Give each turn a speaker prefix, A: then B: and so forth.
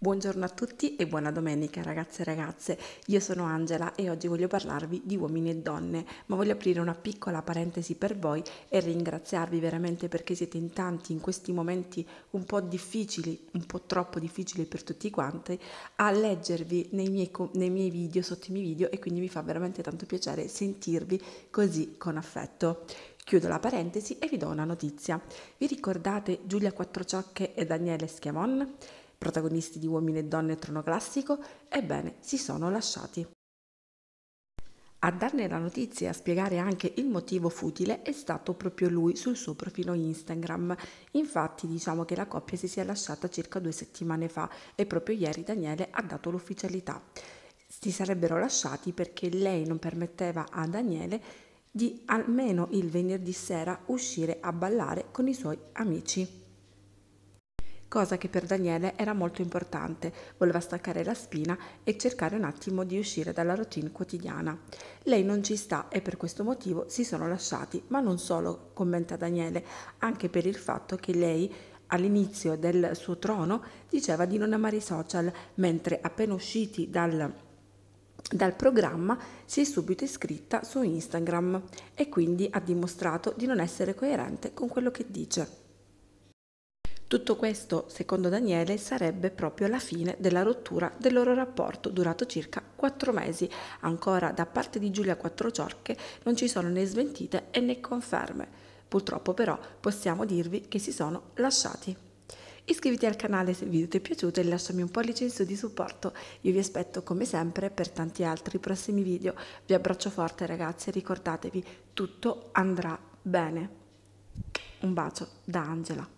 A: Buongiorno a tutti e buona domenica ragazze e ragazze, io sono Angela e oggi voglio parlarvi di uomini e donne, ma voglio aprire una piccola parentesi per voi e ringraziarvi veramente perché siete in tanti in questi momenti un po' difficili, un po' troppo difficili per tutti quanti, a leggervi nei miei, nei miei video, sotto i miei video e quindi mi fa veramente tanto piacere sentirvi così con affetto. Chiudo la parentesi e vi do una notizia. Vi ricordate Giulia Quattrociocche e Daniele Schiamon? protagonisti di Uomini e Donne e Trono Classico, ebbene si sono lasciati. A darne la notizia e a spiegare anche il motivo futile è stato proprio lui sul suo profilo Instagram. Infatti diciamo che la coppia si sia lasciata circa due settimane fa e proprio ieri Daniele ha dato l'ufficialità. Si sarebbero lasciati perché lei non permetteva a Daniele di almeno il venerdì sera uscire a ballare con i suoi amici cosa che per Daniele era molto importante, voleva staccare la spina e cercare un attimo di uscire dalla routine quotidiana. Lei non ci sta e per questo motivo si sono lasciati, ma non solo, commenta Daniele, anche per il fatto che lei all'inizio del suo trono diceva di non amare i social, mentre appena usciti dal dal programma si è subito iscritta su Instagram e quindi ha dimostrato di non essere coerente con quello che dice. Tutto questo, secondo Daniele, sarebbe proprio la fine della rottura del loro rapporto, durato circa quattro mesi. Ancora da parte di Giulia Quattrociorche non ci sono né smentite e né conferme. Purtroppo però possiamo dirvi che si sono lasciati. Iscriviti al canale se il video ti è piaciuto e lasciami un pollice in su di supporto. Io vi aspetto come sempre per tanti altri prossimi video. Vi abbraccio forte ragazzi e ricordatevi, tutto andrà bene. Un bacio da Angela.